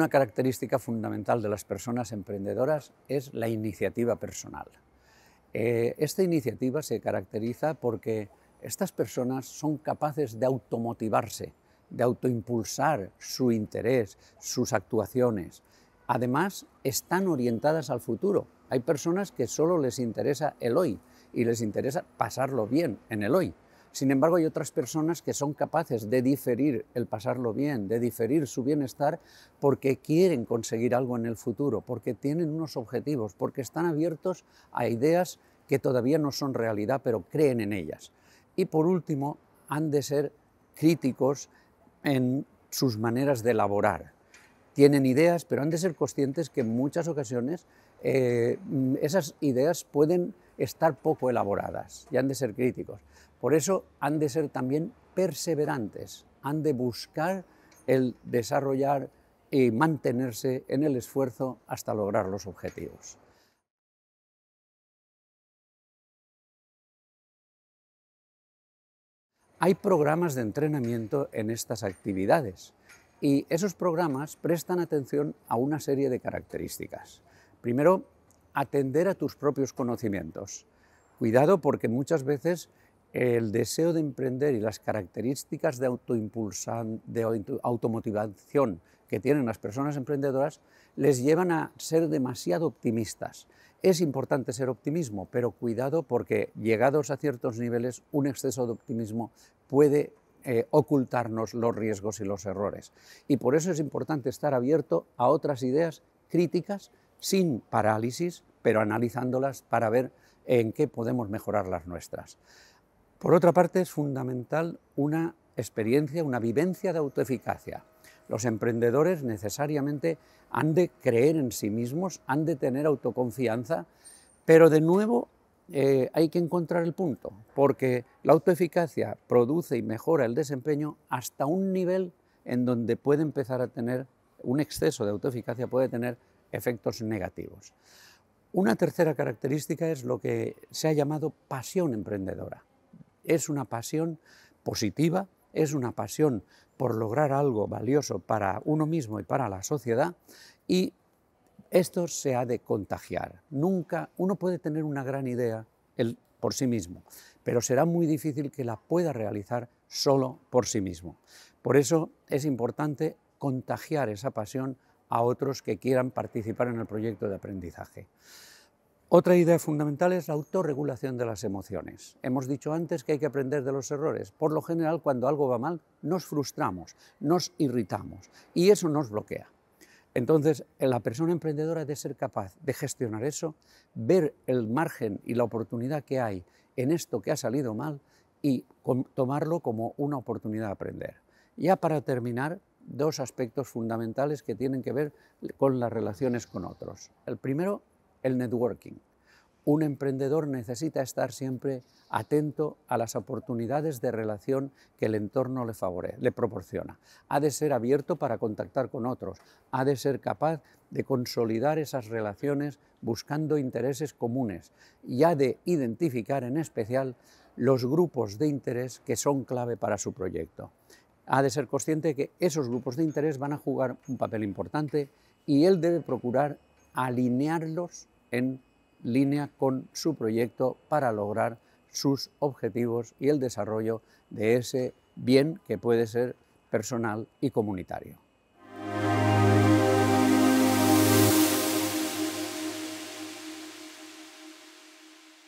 Una característica fundamental de las personas emprendedoras es la iniciativa personal. Eh, esta iniciativa se caracteriza porque estas personas son capaces de automotivarse, de autoimpulsar su interés, sus actuaciones. Además, están orientadas al futuro. Hay personas que solo les interesa el hoy y les interesa pasarlo bien en el hoy. Sin embargo, hay otras personas que son capaces de diferir el pasarlo bien, de diferir su bienestar porque quieren conseguir algo en el futuro, porque tienen unos objetivos, porque están abiertos a ideas que todavía no son realidad, pero creen en ellas. Y por último, han de ser críticos en sus maneras de elaborar. Tienen ideas, pero han de ser conscientes que en muchas ocasiones eh, mm, esas ideas pueden estar poco elaboradas y han de ser críticos. Por eso han de ser también perseverantes, han de buscar el desarrollar y mantenerse en el esfuerzo hasta lograr los objetivos. Hay programas de entrenamiento en estas actividades y esos programas prestan atención a una serie de características. Primero, atender a tus propios conocimientos. Cuidado porque muchas veces el deseo de emprender y las características de, de automotivación que tienen las personas emprendedoras les llevan a ser demasiado optimistas. Es importante ser optimismo, pero cuidado porque llegados a ciertos niveles un exceso de optimismo puede eh, ocultarnos los riesgos y los errores. Y por eso es importante estar abierto a otras ideas críticas sin parálisis, pero analizándolas para ver en qué podemos mejorar las nuestras. Por otra parte, es fundamental una experiencia, una vivencia de autoeficacia. Los emprendedores necesariamente han de creer en sí mismos, han de tener autoconfianza, pero de nuevo eh, hay que encontrar el punto, porque la autoeficacia produce y mejora el desempeño hasta un nivel en donde puede empezar a tener, un exceso de autoeficacia puede tener efectos negativos. Una tercera característica es lo que se ha llamado pasión emprendedora. Es una pasión positiva, es una pasión por lograr algo valioso para uno mismo y para la sociedad y esto se ha de contagiar. Nunca uno puede tener una gran idea por sí mismo, pero será muy difícil que la pueda realizar solo por sí mismo. Por eso es importante contagiar esa pasión a otros que quieran participar en el proyecto de aprendizaje. Otra idea fundamental es la autorregulación de las emociones. Hemos dicho antes que hay que aprender de los errores. Por lo general, cuando algo va mal, nos frustramos, nos irritamos y eso nos bloquea. Entonces, la persona emprendedora debe ser capaz de gestionar eso, ver el margen y la oportunidad que hay en esto que ha salido mal y tomarlo como una oportunidad de aprender. Ya para terminar, dos aspectos fundamentales que tienen que ver con las relaciones con otros. El primero, el networking. Un emprendedor necesita estar siempre atento a las oportunidades de relación que el entorno le, favorece, le proporciona. Ha de ser abierto para contactar con otros, ha de ser capaz de consolidar esas relaciones buscando intereses comunes y ha de identificar en especial los grupos de interés que son clave para su proyecto ha de ser consciente que esos grupos de interés van a jugar un papel importante y él debe procurar alinearlos en línea con su proyecto para lograr sus objetivos y el desarrollo de ese bien que puede ser personal y comunitario.